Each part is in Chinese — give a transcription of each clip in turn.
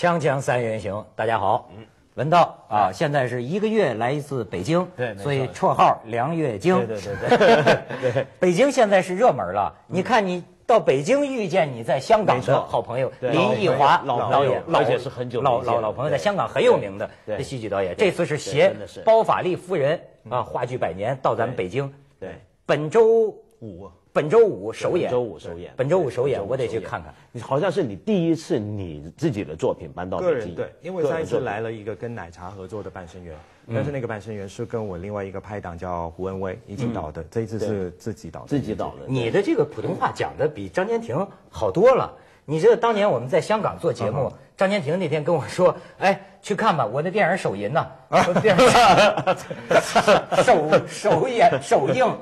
锵锵三人行，大家好，文道啊，现在是一个月来一次北京，对，所以绰号梁月京，对对对 对，北京现在是热门了。你看，你到北京遇见你在香港的好朋友林奕华老导演，而且是很久老老老朋友，在香港很有名的戏剧导演，这次是携《包法利夫人》啊，话剧百年到咱们北京，对，本周五。本周五首演，本周五首演，本周五首演，我得去看看。好像是你第一次你自己的作品搬到北京，对，因为上一次来了一个跟奶茶合作的半生缘，但是那个半生缘是跟我另外一个拍档叫胡恩威一起导的，这一次是自己导，自己导的。你的这个普通话讲的比张坚庭好多了。你知道当年我们在香港做节目，张坚庭那天跟我说：“哎，去看吧，我的电影首银呢。”啊，电影首首演首映。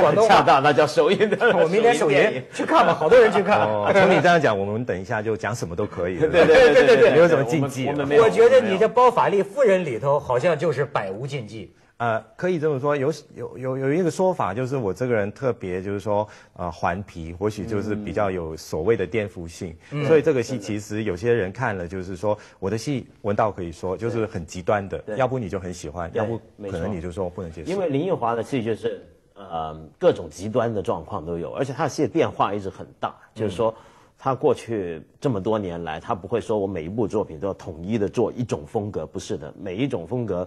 广东话当，那叫首映的。我明天首演，去看吧。好多人去看。从你这样讲，我们等一下就讲什么都可以。对对对对对，没有什么禁忌。我觉得你这《包法利夫人》里头好像就是百无禁忌。呃，可以这么说，有有有有一个说法，就是我这个人特别就是说呃顽皮，或许就是比较有所谓的颠覆性。所以这个戏其实有些人看了就是说我的戏，文道可以说就是很极端的，要不你就很喜欢，要不可能你就说不能接受。因为林奕华的戏就是。呃，各种极端的状况都有，而且他的戏变化一直很大。就是说，他过去这么多年来，他不会说我每一部作品都要统一的做一种风格，不是的，每一种风格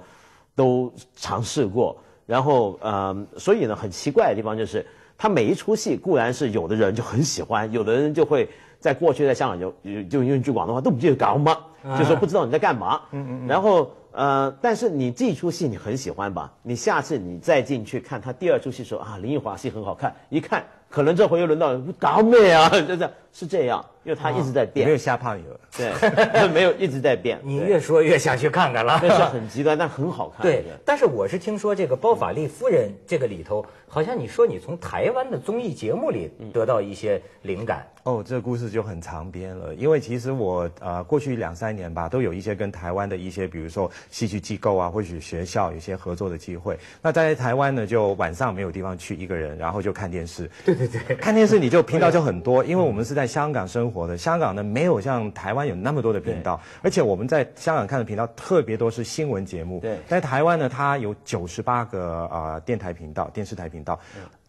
都尝试过。然后，呃，所以呢，很奇怪的地方就是，他每一出戏固然是有的人就很喜欢，有的人就会在过去在香港就就用一句广东话，都不记得搞吗？就说不知道你在干嘛，然后呃，但是你这出戏你很喜欢吧？你下次你再进去看他第二出戏时候啊，林奕华戏很好看，一看可能这回又轮到搞霉啊，就这样。是这样，因为它一直在变，没有瞎胖游，对，没有一直在变。你越说越想去看看了。那是很极端，但很好看。对，但是我是听说这个包法利夫人这个里头，好像你说你从台湾的综艺节目里得到一些灵感。哦，这个故事就很长篇了，因为其实我呃过去两三年吧，都有一些跟台湾的一些，比如说戏剧机构啊，或许学校有些合作的机会。那在台湾呢，就晚上没有地方去，一个人然后就看电视。对对对。看电视你就频道就很多，因为我们是在。在香港生活的香港呢，没有像台湾有那么多的频道，而且我们在香港看的频道特别多是新闻节目。对，在台湾呢，它有九十八个啊电台频道、电视台频道。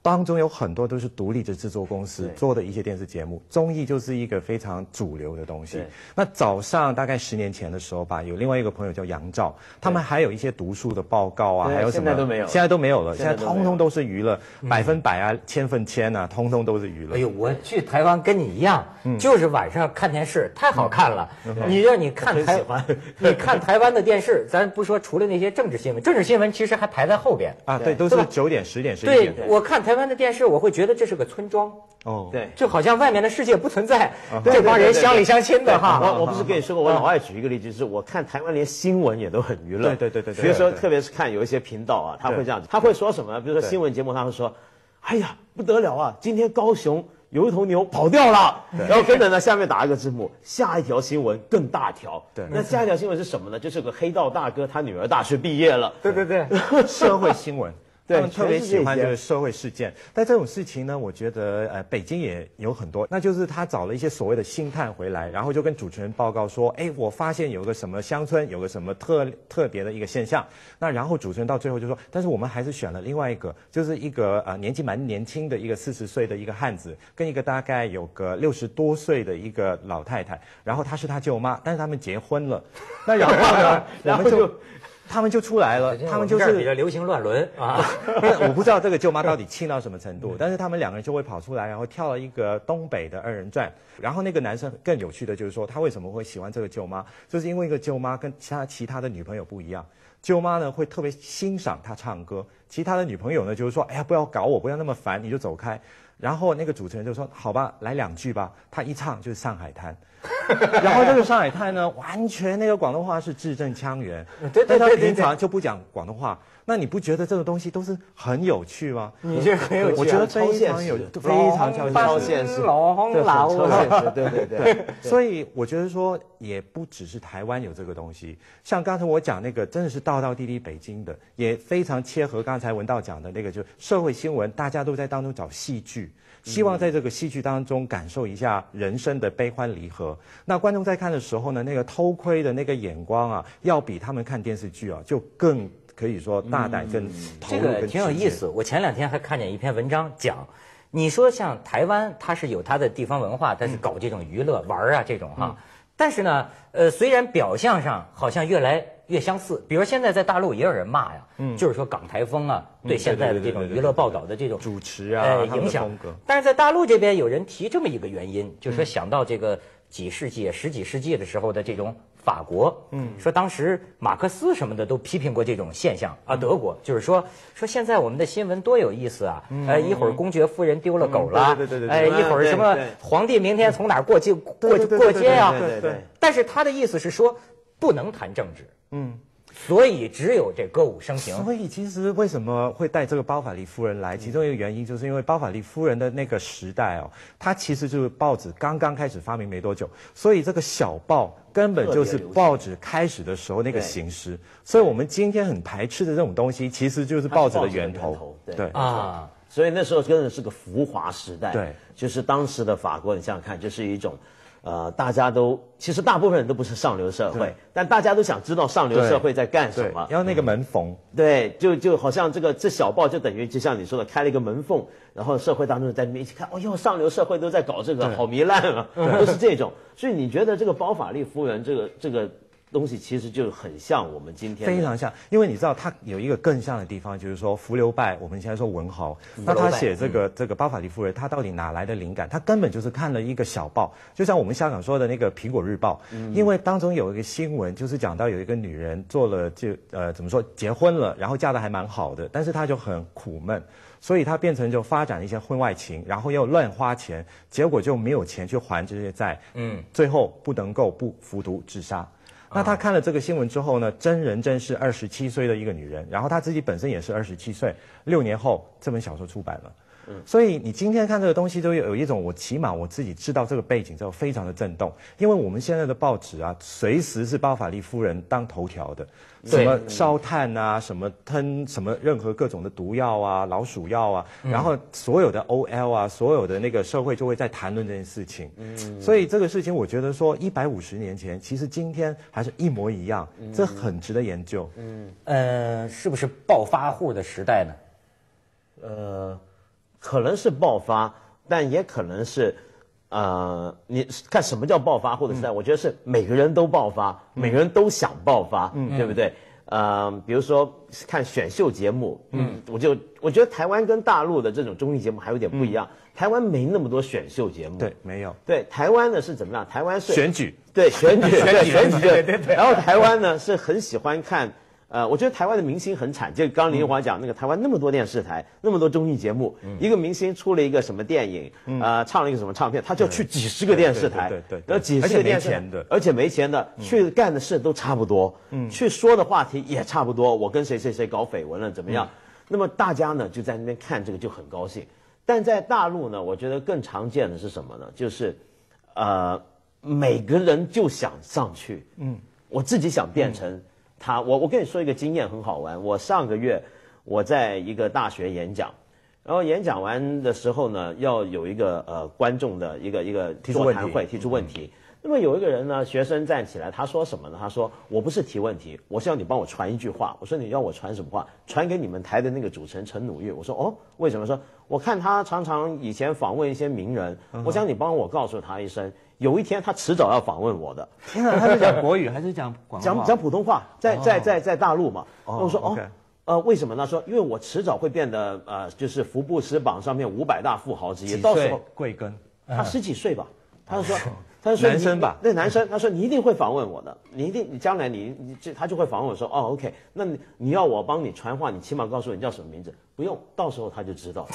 当中有很多都是独立的制作公司做的一些电视节目，综艺就是一个非常主流的东西。那早上大概十年前的时候吧，有另外一个朋友叫杨照，他们还有一些读书的报告啊，还有什么？现在都没有。现在都没有了，现在通通都是娱乐，百分百啊，千分千呐，通通都是娱乐。哎呦，我去台湾跟你一样，就是晚上看电视太好看了。你让你看台，你看台湾的电视，咱不说除了那些政治新闻，政治新闻其实还排在后边啊。对，都是九点、十点、十一点。对我看台。台湾的电视，我会觉得这是个村庄哦，对，就好像外面的世界不存在，这帮人乡里乡亲的哈。我我不是跟你说过，我老爱举一个例子，是我看台湾连新闻也都很娱乐，对对对对。比如说，特别是看有一些频道啊，他会这样子，他会说什么？比如说新闻节目，他会说：“哎呀，不得了啊，今天高雄有一头牛跑掉了。”然后跟着呢，下面打一个字幕，下一条新闻更大条。对，那下一条新闻是什么呢？就是个黑道大哥他女儿大学毕业了。对对对，社会新闻。他们特别喜欢就是社会事件，但这种事情呢，我觉得呃，北京也有很多，那就是他找了一些所谓的星探回来，然后就跟主持人报告说，哎，我发现有个什么乡村，有个什么特特别的一个现象。那然后主持人到最后就说，但是我们还是选了另外一个，就是一个呃年纪蛮年轻的一个四十岁的一个汉子，跟一个大概有个六十多岁的一个老太太，然后她是他舅妈，但是他们结婚了。那然后呢，我 们就。他们就出来了，他们就是比较流行乱伦啊！我不知道这个舅妈到底亲到什么程度，但是他们两个人就会跑出来，然后跳了一个东北的二人转。然后那个男生更有趣的就是说，他为什么会喜欢这个舅妈，就是因为一个舅妈跟其他其他的女朋友不一样，舅妈呢会特别欣赏他唱歌，其他的女朋友呢就是说，哎呀，不要搞我，不要那么烦，你就走开。然后那个主持人就说：“好吧，来两句吧。”他一唱就是《上海滩》，然后这个《上海滩》呢，完全那个广东话是字正腔圆，但他平常就不讲广东话。那你不觉得这个东西都是很有趣吗？你觉得很有？我觉得非常有，非常超现实，超现实，对 对对。所以我觉得说，也不只是台湾有这个东西。像刚才我讲那个，真的是道道地地北京的，也非常切合刚才文道讲的那个，就是社会新闻，大家都在当中找戏剧，希望在这个戏剧当中感受一下人生的悲欢离合。那观众在看的时候呢，那个偷窥的那个眼光啊，要比他们看电视剧啊，就更。可以说大胆跟这个挺有意思。我前两天还看见一篇文章讲，你说像台湾，它是有它的地方文化，但是搞这种娱乐玩啊这种哈。但是呢，呃，虽然表象上好像越来越相似，比如现在在大陆也有人骂呀，嗯，就是说港台风啊，对现在的这种娱乐报道的这种主持啊影响。但是在大陆这边有人提这么一个原因，就是说想到这个几世纪、十几世纪的时候的这种。法国，嗯，说当时马克思什么的都批评过这种现象啊。德国就是说，说现在我们的新闻多有意思啊，哎，一会儿公爵夫人丢了狗了，对对对，哎，一会儿什么皇帝明天从哪儿过街过过街啊？对对。但是他的意思是说，不能谈政治，嗯。所以只有这歌舞升平。所以其实为什么会带这个包法利夫人来？其中一个原因就是因为包法利夫人的那个时代哦，它其实就是报纸刚刚开始发明没多久，所以这个小报根本就是报纸开始的时候那个形式。所以我们今天很排斥的这种东西，其实就是报纸的源头。对啊，所以那时候真的是个浮华时代。对，就是当时的法国，你想想看，就是一种。呃，大家都其实大部分人都不是上流社会，但大家都想知道上流社会在干什么。要那个门缝，对，就就好像这个这小报就等于就像你说的开了一个门缝，然后社会当中在那边一起看，哦哟，上流社会都在搞这个，好糜烂啊，都是这种。所以你觉得这个包法利夫人这个这个。东西其实就很像我们今天非常像，因为你知道它有一个更像的地方，就是说福流拜，我们现在说文豪，那他写这个这个《巴法利夫人》，他到底哪来的灵感？他根本就是看了一个小报，就像我们香港说的那个《苹果日报》，因为当中有一个新闻，就是讲到有一个女人做了就呃怎么说结婚了，然后嫁的还蛮好的，但是她就很苦闷，所以她变成就发展一些婚外情，然后又乱花钱，结果就没有钱去还这些债，嗯，最后不能够不服毒自杀。那他看了这个新闻之后呢？真人真事，二十七岁的一个女人，然后他自己本身也是二十七岁，六年后这本小说出版了。所以你今天看这个东西都有有一种，我起码我自己知道这个背景之后，非常的震动。因为我们现在的报纸啊，随时是包法利夫人当头条的，什么烧炭啊，什么喷什么任何各种的毒药啊、老鼠药啊，然后所有的 OL 啊，所有的那个社会就会在谈论这件事情。所以这个事情，我觉得说一百五十年前，其实今天还是一模一样，这很值得研究。嗯，呃，是不是暴发户的时代呢？呃。可能是爆发，但也可能是，呃，你看什么叫爆发？或者是在我觉得是每个人都爆发，每个人都想爆发，对不对？呃，比如说看选秀节目，嗯，我就我觉得台湾跟大陆的这种综艺节目还有点不一样，台湾没那么多选秀节目，对，没有，对，台湾呢是怎么样？台湾是选举，对选举，选举，选举，对 对对。然后台湾呢是很喜欢看。呃，我觉得台湾的明星很惨，就刚林华讲那个台湾那么多电视台，那么多综艺节目，一个明星出了一个什么电影，啊，唱了一个什么唱片，他就去几十个电视台，对对，然后几十年前，而且没钱的去干的事都差不多，嗯，去说的话题也差不多，我跟谁谁谁搞绯闻了怎么样？那么大家呢就在那边看这个就很高兴，但在大陆呢，我觉得更常见的是什么呢？就是，呃，每个人就想上去，嗯，我自己想变成。他我我跟你说一个经验很好玩，我上个月我在一个大学演讲，然后演讲完的时候呢，要有一个呃观众的一个一个座谈会提出问题。那么有一个人呢，学生站起来，他说什么呢？他说我不是提问题，我是要你帮我传一句话。我说你要我传什么话？传给你们台的那个主持人陈鲁豫。我说哦，为什么说？我看他常常以前访问一些名人，我想你帮我告诉他一声。有一天他迟早要访问我的，他是讲国语还是讲讲讲普通话？在在在在大陆嘛？我说哦，呃，为什么呢？说因为我迟早会变得呃，就是福布斯榜上面五百大富豪之一，到时候贵庚？他十几岁吧？他就说。他说：“吧，那男生，他说你一定会访问我的，你一定，你将来你你这他就会访问我说，哦，OK，那你你要我帮你传话，你起码告诉我你叫什么名字，不用，到时候他就知道。”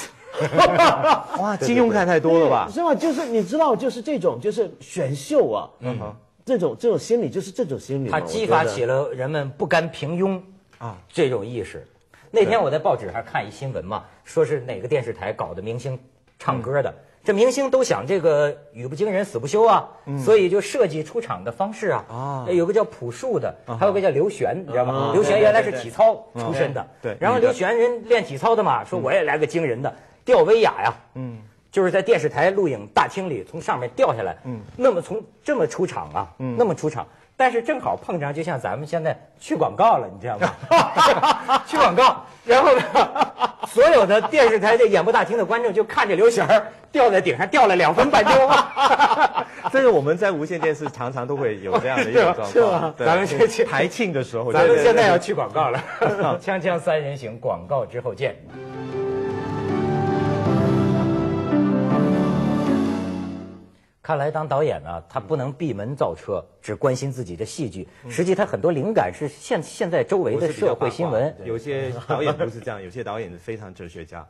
了。哈哈哈哇，金庸看太多了吧？是吧？就是你知道，就是这种，就是选秀啊，嗯，这种这种心理就是这种心理，他激发起了人们不甘平庸啊这种意识。那天我在报纸上看一新闻嘛，说是哪个电视台搞的明星唱歌的。这明星都想这个语不惊人死不休啊，所以就设计出场的方式啊。啊，有个叫朴树的，还有个叫刘璇，你知道吗？刘璇原来是体操出身的。对，然后刘璇人练体操的嘛，说我也来个惊人的吊威亚呀。嗯，就是在电视台录影大厅里从上面掉下来。嗯，那么从这么出场啊，嗯，那么出场。但是正好碰上，就像咱们现在去广告了，你知道吗？去广告，然后呢，所有的电视台的演播大厅的观众就看着刘璇掉吊在顶上吊了两分半钟。这 是我们在无线电视常常都会有这样的一个状况。咱们排庆的时候，咱们现在要去广告了。锵锵三人行，广告之后见。看来当导演呢，他不能闭门造车，只关心自己的戏剧。实际他很多灵感是现现在周围的社会新闻。有些导演不是这样，有些导演是非常哲学家。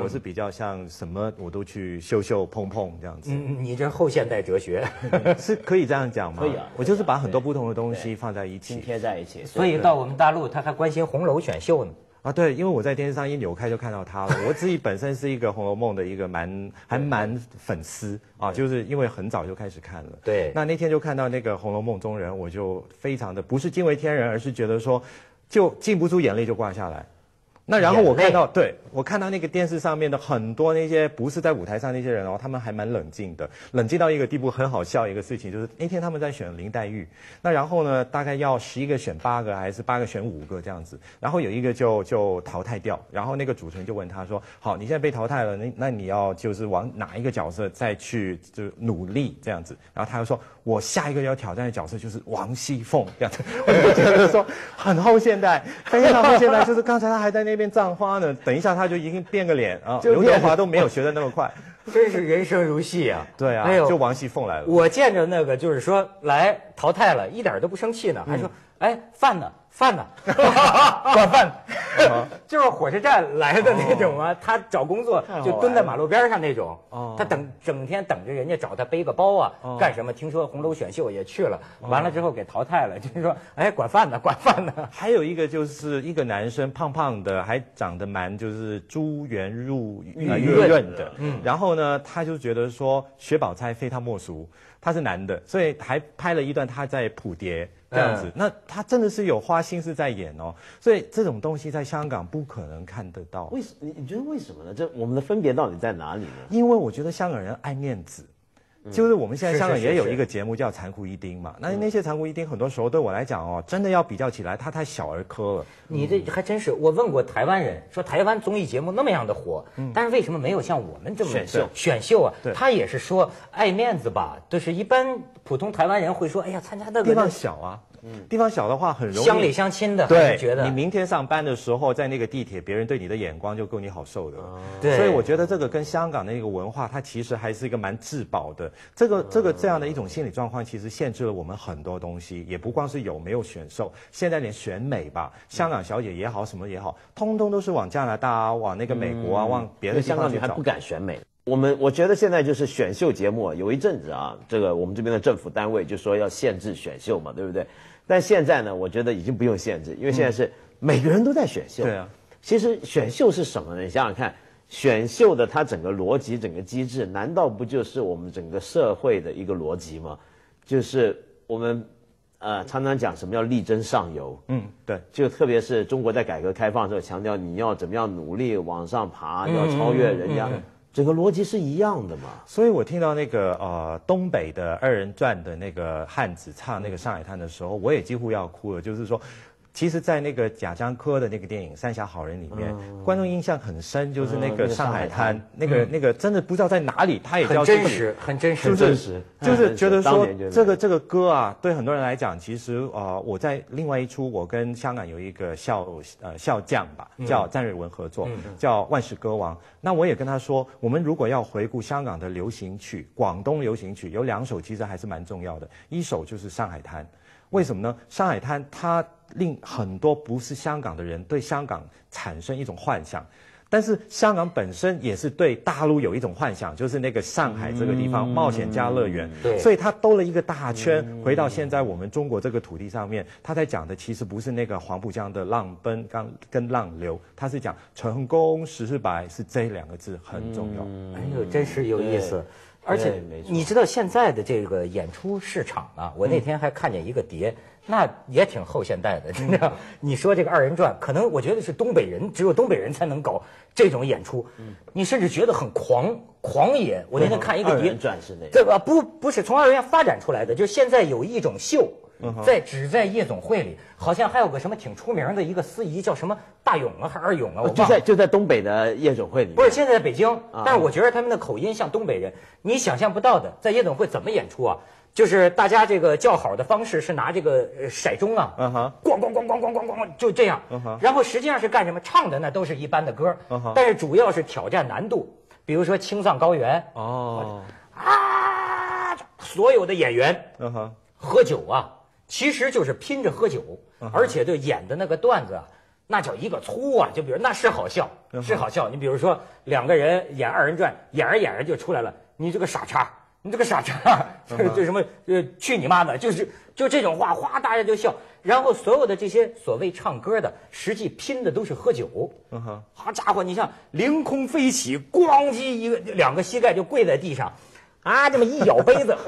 我是比较像什么，我都去秀秀碰碰这样子。你这后现代哲学 是可以这样讲吗？可以啊。我就是把很多不同的东西放在一起拼贴在一起。所以到我们大陆，他还关心红楼选秀呢。啊对，因为我在电视上一扭开就看到他了。我自己本身是一个《红楼梦》的一个蛮还蛮粉丝啊，就是因为很早就开始看了。对，那那天就看到那个《红楼梦》中人，我就非常的不是惊为天人，而是觉得说，就禁不住眼泪就挂下来。那然后我看到，对我看到那个电视上面的很多那些不是在舞台上那些人，哦，他们还蛮冷静的，冷静到一个地步，很好笑一个事情就是那天他们在选林黛玉，那然后呢大概要十一个选八个还是八个选五个这样子，然后有一个就就淘汰掉，然后那个主持人就问他说，好你现在被淘汰了，那那你要就是往哪一个角色再去就是努力这样子，然后他就说，我下一个要挑战的角色就是王熙凤这样子，我就觉得说很后现代，非常后现代，就是刚才他还在那。边葬花呢？等一下，他就一定变个脸啊！刘德华都没有学的那么快，真是人生如戏啊！对啊，就王熙凤来了。我见着那个，就是说来淘汰了，一点都不生气呢，还说：“哎，饭呢？饭呢？管饭。” 就是火车站来的那种啊，他找工作就蹲在马路边上那种。哦，他等整天等着人家找他背个包啊，干什么？听说红楼选秀也去了，完了之后给淘汰了。就是说，哎，管饭呢，管饭呢。还有一个就是一个男生胖胖的，还长得蛮就是珠圆入玉润的。嗯，然后呢，他就觉得说薛宝钗非他莫属，他是男的，所以还拍了一段他在谱蝶这样子。那他真的是有花心思在演哦，所以这种东西。在香港不可能看得到，为什你你觉得为什么呢？这我们的分别到底在哪里呢？因为我觉得香港人爱面子，就是我们现在香港也有一个节目叫《残酷一丁》嘛。那那些《残酷一丁》很多时候对我来讲哦，真的要比较起来，它太小儿科了。你这还真是，我问过台湾人，说台湾综艺节目那么样的火，但是为什么没有像我们这么选秀？选秀啊，他也是说爱面子吧？就是一般普通台湾人会说，哎呀，参加那个地方小啊。地方小的话，很容易乡里乡亲的，对，觉得你明天上班的时候，在那个地铁，别人对你的眼光就够你好受的。对，所以我觉得这个跟香港的一个文化，它其实还是一个蛮自保的。这个这个这样的一种心理状况，其实限制了我们很多东西，也不光是有没有选秀，现在连选美吧，香港小姐也好，什么也好，通通都是往加拿大啊，往那个美国啊，往别的香港女孩不敢选美。我们我觉得现在就是选秀节目，有一阵子啊，这个我们这边的政府单位就说要限制选秀嘛，对不对？但现在呢，我觉得已经不用限制，因为现在是每个人都在选秀。对啊，其实选秀是什么呢？你想想看，选秀的它整个逻辑、整个机制，难道不就是我们整个社会的一个逻辑吗？就是我们呃常常讲什么叫力争上游。嗯，对。就特别是中国在改革开放的时候，强调你要怎么样努力往上爬，要超越人家。整个逻辑是一样的嘛，所以我听到那个呃东北的二人转的那个汉子唱那个《上海滩》的时候，我也几乎要哭了，就是说。其实，在那个贾樟柯的那个电影《三峡好人》里面，观众印象很深，就是那个《上海滩》，那个那个真的不知道在哪里，他也很真实，很真实，很真实，就是觉得说这个这个歌啊，对很多人来讲，其实啊，我在另外一出，我跟香港有一个笑呃笑将吧，叫詹瑞文合作，叫《万世歌王》。那我也跟他说，我们如果要回顾香港的流行曲，广东流行曲有两首，其实还是蛮重要的，一首就是《上海滩》，为什么呢？《上海滩》它。令很多不是香港的人对香港产生一种幻想，但是香港本身也是对大陆有一种幻想，就是那个上海这个地方冒险家乐园。对，所以他兜了一个大圈，回到现在我们中国这个土地上面。他在讲的其实不是那个黄浦江的浪奔，刚跟浪流，他是讲成功十事百是这两个字很重要。哎呦，真是有意思。而且，你知道现在的这个演出市场啊，我那天还看见一个碟。那也挺后现代的，真的。你说这个二人转，可能我觉得是东北人，只有东北人才能搞这种演出。嗯，你甚至觉得很狂、狂野。我那天看一个二人转是的。对吧？不，不是从二人转发展出来的，就是现在有一种秀，在只在夜总会里，好像还有个什么挺出名的一个司仪，叫什么大勇啊，还是二勇啊？就在就在东北的夜总会里。不是，现在在北京。但是我觉得他们的口音像东北人，你想象不到的，在夜总会怎么演出啊？就是大家这个叫好的方式是拿这个骰盅啊，咣咣咣咣咣咣咣，就这样。然后实际上是干什么？唱的那都是一般的歌，但是主要是挑战难度。比如说青藏高原。哦。啊！所有的演员，喝酒啊，其实就是拼着喝酒，而且就演的那个段子，啊。那叫一个粗啊！就比如那是好笑，是好笑。你比如说两个人演二人转，演着演着就出来了，你这个傻叉。你这个傻叉，就什么呃，去你妈的，就是就这种话，哗，大家就笑。然后所有的这些所谓唱歌的，实际拼的都是喝酒。嗯哼，好家伙，你像凌空飞起，咣叽一个两个膝盖就跪在地上。啊，这么一咬杯子，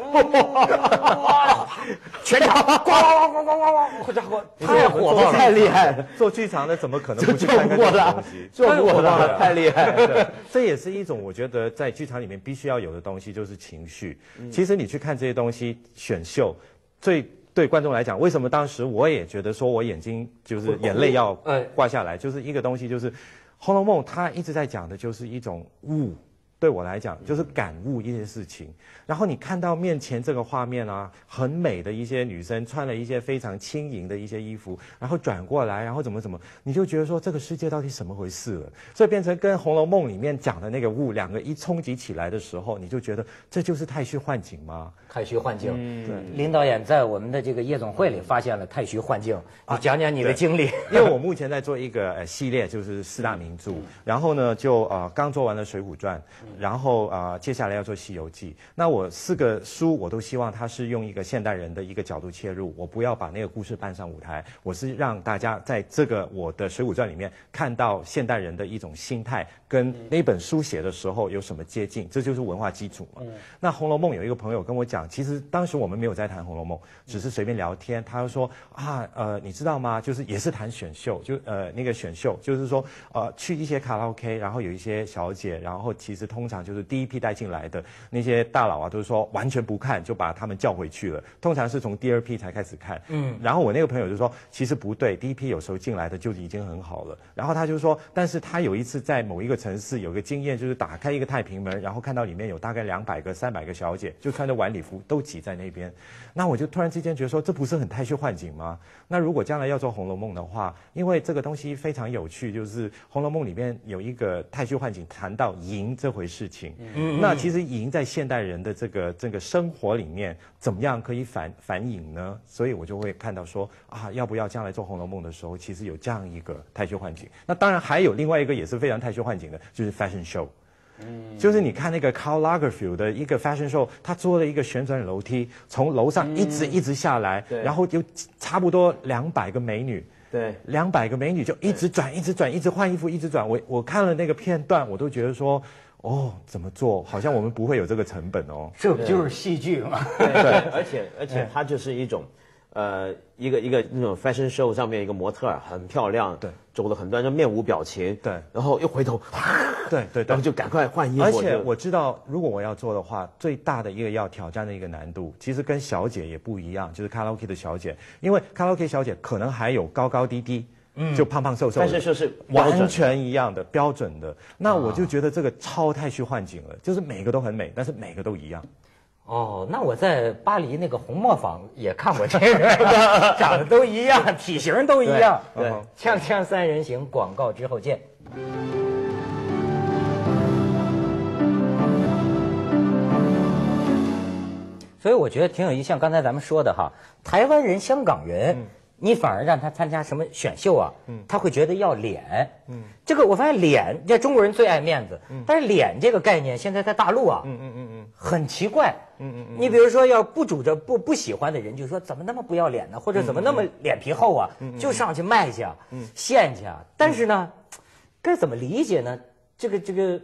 全场 呱呱呱呱呱呱呱！好家伙，太火爆，太厉害了！做剧场的怎么可能不去看过东做过的，太厉害！了！这也是一种我觉得在剧场里面必须要有的东西，就是情绪。其实你去看这些东西选秀，最对观众来讲，为什么当时我也觉得说我眼睛就是眼泪要挂下来，就是一个东西，就是《红楼梦》，它一直在讲的就是一种物。对我来讲就是感悟一些事情，然后你看到面前这个画面啊，很美的一些女生穿了一些非常轻盈的一些衣服，然后转过来，然后怎么怎么，你就觉得说这个世界到底什么回事了？所以变成跟《红楼梦》里面讲的那个雾两个一冲击起来的时候，你就觉得这就是太虚幻境吗？太虚幻境，对。林导演在我们的这个夜总会里发现了太虚幻境，你讲讲你的经历。因为我目前在做一个呃系列，就是四大名著，然后呢就呃刚做完了《水浒传》。然后啊，接下来要做《西游记》。那我四个书我都希望它是用一个现代人的一个角度切入，我不要把那个故事搬上舞台。我是让大家在这个我的《水浒传》里面看到现代人的一种心态，跟那本书写的时候有什么接近，这就是文化基础嘛。那《红楼梦》有一个朋友跟我讲，其实当时我们没有在谈《红楼梦》，只是随便聊天。他说啊，呃，你知道吗？就是也是谈选秀，就呃那个选秀，就是说呃去一些卡拉 OK，然后有一些小姐，然后其实他。通常就是第一批带进来的那些大佬啊，都是说完全不看，就把他们叫回去了。通常是从第二批才开始看。嗯，然后我那个朋友就说，其实不对，第一批有时候进来的就已经很好了。然后他就说，但是他有一次在某一个城市有个经验，就是打开一个太平门，然后看到里面有大概两百个、三百个小姐，就穿着晚礼服都挤在那边。那我就突然之间觉得说，这不是很太虚幻境吗？那如果将来要做《红楼梦》的话，因为这个东西非常有趣，就是《红楼梦》里面有一个太虚幻境，谈到赢这回。事情，那其实已经在现代人的这个这个生活里面，怎么样可以反反影呢？所以我就会看到说啊，要不要将来做《红楼梦》的时候，其实有这样一个太虚幻景。那当然还有另外一个也是非常太虚幻景的，就是 fashion show，就是你看那个 Carl Lagerfield 的一个 fashion show，他做了一个旋转楼梯，从楼上一直一直下来，然后就差不多两百个美女，对，两百个美女就一直转，一直转，一直换衣服，一直转。我我看了那个片段，我都觉得说。哦，怎么做？好像我们不会有这个成本哦。这不就是戏剧吗？对，而且而且它就是一种，呃，一个一个那种 fashion show 上面一个模特很漂亮。对，走了很多，就面无表情。对，然后又回头。对对。然后就赶快换衣服。而且我知道，如果我要做的话，最大的一个要挑战的一个难度，其实跟小姐也不一样，就是卡拉 o k 的小姐，因为卡拉 o k 小姐可能还有高高低低。就胖胖瘦瘦，但是就是完全一样的标准的，那我就觉得这个超太虚幻境了，就是每个都很美，但是每个都一样。哦，那我在巴黎那个红磨坊也看过这个，长得都一样，体型都一样。对，锵锵三人行广告之后见。所以我觉得挺有意思，像刚才咱们说的哈，台湾人、香港人。你反而让他参加什么选秀啊？嗯，他会觉得要脸。嗯，这个我发现脸，这中国人最爱面子。嗯，但是脸这个概念现在在大陆啊，嗯嗯嗯嗯，很奇怪。嗯嗯，你比如说要不主着不不喜欢的人，就说怎么那么不要脸呢？或者怎么那么脸皮厚啊？就上去卖去啊，献去啊。但是呢，该怎么理解呢？这个这个。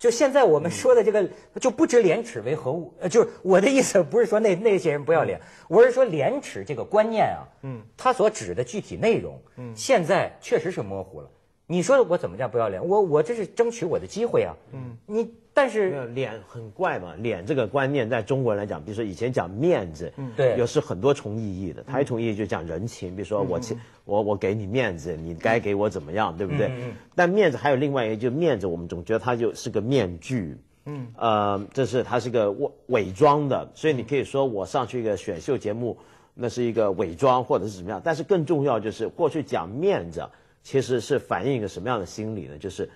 就现在我们说的这个，就不知廉耻为何物，呃，就是我的意思，不是说那 那些人不要脸，我是说廉耻这个观念啊，嗯，他所指的具体内容，嗯，现在确实是模糊了。你说我怎么叫不要脸？我我这是争取我的机会啊，嗯，你。但是脸很怪嘛？脸这个观念在中国人来讲，比如说以前讲面子，对，有是很多重意义的。他一重意义就讲人情，比如说我欠我我给你面子，你该给我怎么样，对不对？但面子还有另外一个，就面子我们总觉得它就是个面具，嗯，呃，这是它是个伪伪装的。所以你可以说我上去一个选秀节目，那是一个伪装或者是怎么样。但是更重要就是过去讲面子，其实是反映一个什么样的心理呢？就是，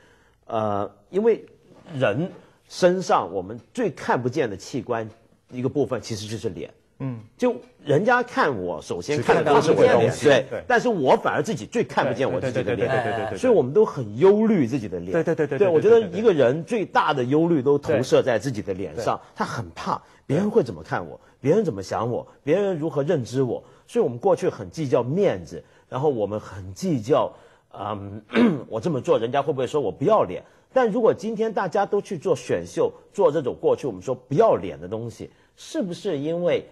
呃，因为人。身上我们最看不见的器官一个部分其实就是脸，嗯，就人家看我首先看的都是我的脸，对，但是我反而自己最看不见我自己的脸，对对对对所以我们都很忧虑自己的脸，对对对对，对我觉得一个人最大的忧虑都投射在自己的脸上，他很怕别人会怎么看我，别人怎么想我，别人如何认知我，所以我们过去很计较面子，然后我们很计较，嗯，我这么做人家会不会说我不要脸。但如果今天大家都去做选秀，做这种过去我们说不要脸的东西，是不是因为？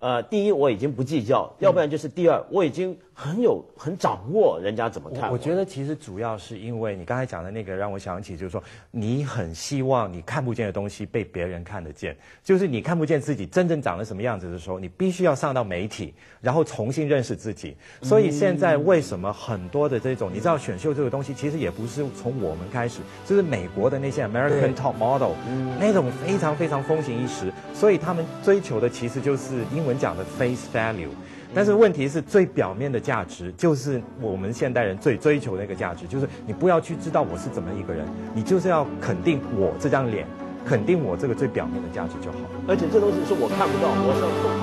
呃，第一我已经不计较，要不然就是第二我已经很有很掌握人家怎么看。我觉得其实主要是因为你刚才讲的那个让我想起，就是说你很希望你看不见的东西被别人看得见，就是你看不见自己真正长得什么样子的时候，你必须要上到媒体，然后重新认识自己。所以现在为什么很多的这种你知道选秀这个东西，其实也不是从我们开始，就是美国的那些 American Top Model 那种非常非常风行一时，所以他们追求的其实就是因为。我们讲的 face value，但是问题是最表面的价值，就是我们现代人最追求的那个价值，就是你不要去知道我是怎么一个人，你就是要肯定我这张脸，肯定我这个最表面的价值就好。而且这东西是我看不到，我是。